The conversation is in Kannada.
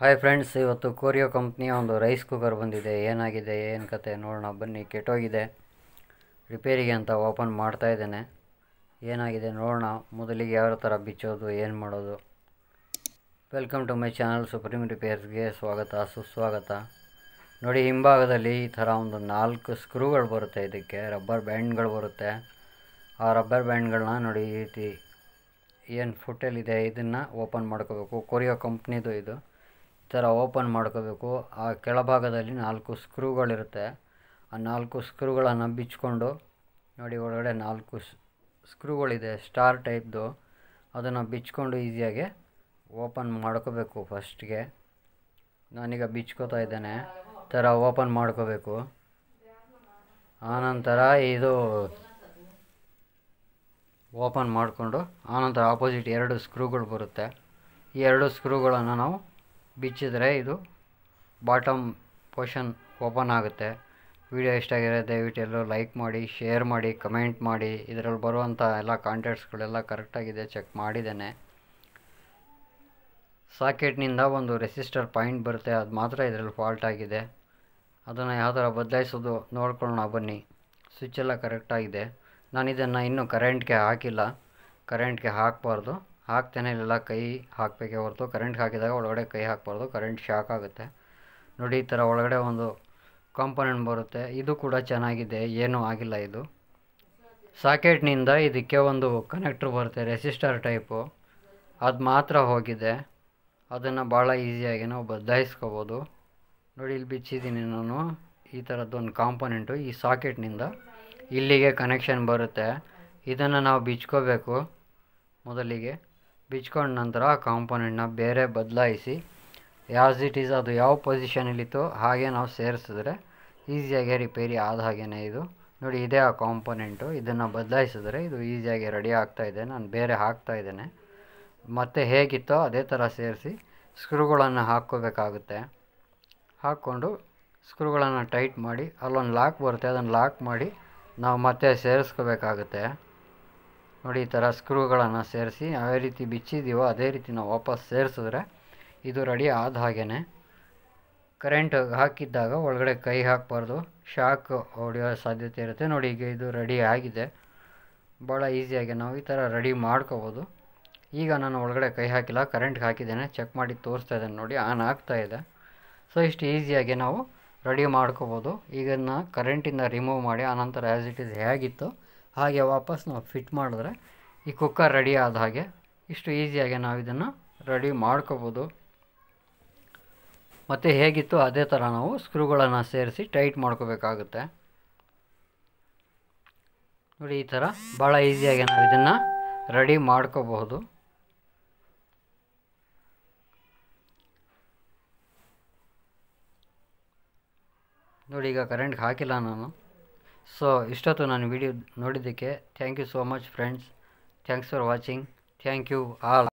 ಹಾಯ್ ಫ್ರೆಂಡ್ಸ್ ಇವತ್ತು ಕೋರಿಯೋ ಕಂಪ್ನಿಯ ಒಂದು ರೈಸ್ ಕುಕ್ಕರ್ ಬಂದಿದೆ ಏನಾಗಿದೆ ಏನು ಕತೆ ನೋಡೋಣ ಬನ್ನಿ ಕೆಟ್ಟೋಗಿದೆ ರಿಪೇರಿಗೆ ಅಂತ ಓಪನ್ ಮಾಡ್ತಾ ಇದ್ದೇನೆ ಏನಾಗಿದೆ ನೋಡೋಣ ಮೊದಲಿಗೆ ಯಾವ ಥರ ಬಿಚ್ಚೋದು ಏನು ಮಾಡೋದು welcome to my channel supreme ರಿಪೇರ್ಸ್ಗೆ ಸ್ವಾಗತ ಸುಸ್ವಾಗತ ನೋಡಿ ಹಿಂಭಾಗದಲ್ಲಿ ಈ ಥರ ಒಂದು ನಾಲ್ಕು ಸ್ಕ್ರೂಗಳು ಬರುತ್ತೆ ಇದಕ್ಕೆ ರಬ್ಬರ್ ಬ್ಯಾಂಡ್ಗಳು ಬರುತ್ತೆ ಆ ರಬ್ಬರ್ ಬ್ಯಾಂಡ್ಗಳನ್ನ ನೋಡಿ ಈ ರೀತಿ ಏನು ಇದೆ ಇದನ್ನು ಓಪನ್ ಮಾಡ್ಕೋಬೇಕು ಕೊರಿಯೋ ಕಂಪ್ನಿದು ಇದು ಥರ ಓಪನ್ ಮಾಡ್ಕೋಬೇಕು ಆ ಕೆಳಭಾಗದಲ್ಲಿ ನಾಲ್ಕು ಸ್ಕ್ರೂಗಳಿರುತ್ತೆ ಆ ನಾಲ್ಕು ಸ್ಕ್ರೂಗಳನ್ನು ಬಿಚ್ಚಿಕೊಂಡು ನೋಡಿ ಒಳಗಡೆ ನಾಲ್ಕು ಸ್ಕ್ರೂಗಳಿದೆ ಸ್ಟಾರ್ ಟೈಪ್ದು ಅದನ್ನು ಬಿಚ್ಕೊಂಡು ಈಸಿಯಾಗಿ ಓಪನ್ ಮಾಡ್ಕೋಬೇಕು ಫಸ್ಟ್ಗೆ ನಾನೀಗ ಬಿಚ್ಕೋತಾ ಇದ್ದೇನೆ ಥರ ಓಪನ್ ಮಾಡ್ಕೋಬೇಕು ಆನಂತರ ಇದು ಓಪನ್ ಮಾಡಿಕೊಂಡು ಆನಂತರ ಆಪೋಸಿಟ್ ಎರಡು ಸ್ಕ್ರೂಗಳು ಬರುತ್ತೆ ಈ ಎರಡು ಸ್ಕ್ರೂಗಳನ್ನು ನಾವು ಬಿಚ್ಚಿದರೆ ಇದು ಬಾಟಮ್ ಪೋರ್ಷನ್ ಓಪನ್ ಆಗುತ್ತೆ ವಿಡಿಯೋ ಇಷ್ಟ ದಯವಿಟ್ಟು ಎಲ್ಲರೂ ಲೈಕ್ ಮಾಡಿ ಶೇರ್ ಮಾಡಿ ಕಮೆಂಟ್ ಮಾಡಿ ಇದರಲ್ಲಿ ಬರುವಂಥ ಎಲ್ಲ ಕಾಂಟ್ಯಾಕ್ಟ್ಸ್ಗಳೆಲ್ಲ ಕರೆಕ್ಟಾಗಿದೆ ಚೆಕ್ ಮಾಡಿದ್ದೇನೆ ಸಾಕೆಟ್ನಿಂದ ಒಂದು ರೆಸಿಸ್ಟರ್ ಪಾಯಿಂಟ್ ಬರುತ್ತೆ ಅದು ಮಾತ್ರ ಇದರಲ್ಲಿ ಫಾಲ್ಟ್ ಆಗಿದೆ ಅದನ್ನು ಯಾವ ಥರ ಬದಲಾಯಿಸೋದು ನೋಡ್ಕೊಳ್ಳೋಣ ಬನ್ನಿ ಸ್ವಿಚ್ ಎಲ್ಲ ಕರೆಕ್ಟಾಗಿದೆ ನಾನು ಇದನ್ನು ಇನ್ನೂ ಕರೆಂಟ್ಗೆ ಹಾಕಿಲ್ಲ ಕರೆಂಟ್ಗೆ ಹಾಕಬಾರ್ದು ಹಾಕ್ತೇನೆ ಇಲ್ಲ ಕೈ ಹಾಕಬೇಕೇ ಹೊರತು ಕರೆಂಟ್ ಹಾಕಿದಾಗ ಒಳಗಡೆ ಕೈ ಹಾಕಬಾರ್ದು ಕರೆಂಟ್ ಶಾಕ್ ಆಗುತ್ತೆ ನೋಡಿ ಈ ಥರ ಒಳಗಡೆ ಒಂದು ಕಾಂಪೊನೆಂಟ್ ಬರುತ್ತೆ ಇದು ಕೂಡ ಚೆನ್ನಾಗಿದೆ ಏನೂ ಆಗಿಲ್ಲ ಇದು ಸಾಕೆಟ್ನಿಂದ ಇದಕ್ಕೆ ಒಂದು ಕನೆಕ್ಟ್ರ್ ಬರುತ್ತೆ ರೆಸಿಸ್ಟರ್ ಟೈಪು ಅದು ಮಾತ್ರ ಹೋಗಿದೆ ಅದನ್ನು ಭಾಳ ಈಸಿಯಾಗಿ ನಾವು ಬದಲಾಯಿಸ್ಕೋಬೋದು ನೋಡಿ ಇಲ್ಲಿ ಬಿಚ್ಚಿದ್ದೀನಿ ನಾನು ಈ ಥರದ್ದೊಂದು ಕಾಂಪೊನೆಂಟು ಈ ಸಾಕೆಟ್ನಿಂದ ಇಲ್ಲಿಗೆ ಕನೆಕ್ಷನ್ ಬರುತ್ತೆ ಇದನ್ನು ನಾವು ಬಿಚ್ಕೋಬೇಕು ಮೊದಲಿಗೆ ಬಿಚ್ಕೊಂಡ ನಂತರ ಆ ಕಾಂಪೊನೆಂಟನ್ನ ಬೇರೆ ಬದಲಾಯಿಸಿ ಯಾಸ್ ಇಟ್ ಈಸ್ ಅದು ಯಾವ ಪೊಸಿಷನಲ್ಲಿತ್ತು ಹಾಗೆ ನಾವು ಸೇರಿಸಿದ್ರೆ ಈಸಿಯಾಗಿ ರಿಪೇರಿ ಆದ ಹಾಗೇ ಇದು ನೋಡಿ ಇದೇ ಆ ಕಾಂಪೊನೆಂಟು ಇದನ್ನು ಬದಲಾಯಿಸಿದ್ರೆ ಇದು ಈಸಿಯಾಗಿ ರೆಡಿ ಆಗ್ತಾ ಇದೆ ನಾನು ಬೇರೆ ಹಾಕ್ತಾ ಇದ್ದೇನೆ ಮತ್ತು ಹೇಗಿತ್ತೋ ಅದೇ ಥರ ಸೇರಿಸಿ ಸ್ಕ್ರೂಗಳನ್ನು ಹಾಕ್ಕೋಬೇಕಾಗುತ್ತೆ ಹಾಕ್ಕೊಂಡು ಸ್ಕ್ರೂಗಳನ್ನು ಟೈಟ್ ಮಾಡಿ ಅಲ್ಲೊಂದು ಲಾಕ್ ಬರುತ್ತೆ ಅದನ್ನು ಲಾಕ್ ಮಾಡಿ ನಾವು ಮತ್ತೆ ಸೇರಿಸ್ಕೋಬೇಕಾಗುತ್ತೆ ನೋಡಿ ಈ ಥರ ಸ್ಕ್ರೂಗಳನ್ನು ಸೇರಿಸಿ ಯಾವ ರೀತಿ ಬಿಚ್ಚಿದ್ದೀವೋ ಅದೇ ರೀತಿ ನಾವು ವಾಪಸ್ ಸೇರಿಸಿದ್ರೆ ಇದು ರೆಡಿ ಆದ ಹಾಗೇ ಕರೆಂಟ್ ಹಾಕಿದ್ದಾಗ ಒಳಗಡೆ ಕೈ ಹಾಕಬಾರ್ದು ಶಾಕ್ ಹೊಡೆಯೋ ಸಾಧ್ಯತೆ ಇರುತ್ತೆ ನೋಡಿ ಈಗ ಇದು ರೆಡಿ ಆಗಿದೆ ಭಾಳ ಈಸಿಯಾಗಿ ನಾವು ಈ ಥರ ರೆಡಿ ಮಾಡ್ಕೋಬೋದು ಈಗ ನಾನು ಒಳಗಡೆ ಕೈ ಹಾಕಿಲ್ಲ ಕರೆಂಟ್ಗೆ ಹಾಕಿದ್ದೇನೆ ಚೆಕ್ ಮಾಡಿ ತೋರಿಸ್ತಾ ಇದ್ದೇನೆ ನೋಡಿ ಆನ್ ಆಗ್ತಾ ಇದೆ ಸೊ ಇಷ್ಟು ಈಸಿಯಾಗಿ ನಾವು ರೆಡಿ ಮಾಡ್ಕೋಬೋದು ಇದನ್ನು ಕರೆಂಟಿಂದ ರಿಮೂವ್ ಮಾಡಿ ಆನಂತರ ಆ್ಯಸ್ ಇಟ್ ಇಸ್ ಹೇಗಿತ್ತು ಹಾಗೆ ವಾಪಸ್ ನಾವು ಫಿಟ್ ಮಾಡಿದ್ರೆ ಈ ಕುಕ್ಕರ್ ರೆಡಿ ಆದ ಹಾಗೆ ಇಷ್ಟು ಈಸಿಯಾಗಿ ನಾವು ಇದನ್ನು ರೆಡಿ ಮಾಡ್ಕೋಬೋದು ಮತ್ತು ಹೇಗಿತ್ತು ಅದೇ ಥರ ನಾವು ಸ್ಕ್ರೂಗಳನ್ನು ಸೇರಿಸಿ ಟೈಟ್ ಮಾಡ್ಕೋಬೇಕಾಗುತ್ತೆ ನೋಡಿ ಈ ಥರ ಭಾಳ ಈಸಿಯಾಗಿ ನಾವು ಇದನ್ನು ರೆಡಿ ಮಾಡ್ಕೋಬಹುದು ನೋಡಿ ಈಗ ಕರೆಂಟ್ಗೆ ಹಾಕಿಲ್ಲ ನಾನು ಸೊ ಇಷ್ಟೊತ್ತು ನಾನು ವಿಡಿಯೋ ನೋಡಿದ್ದಕ್ಕೆ thank you so much friends thanks for watching thank you all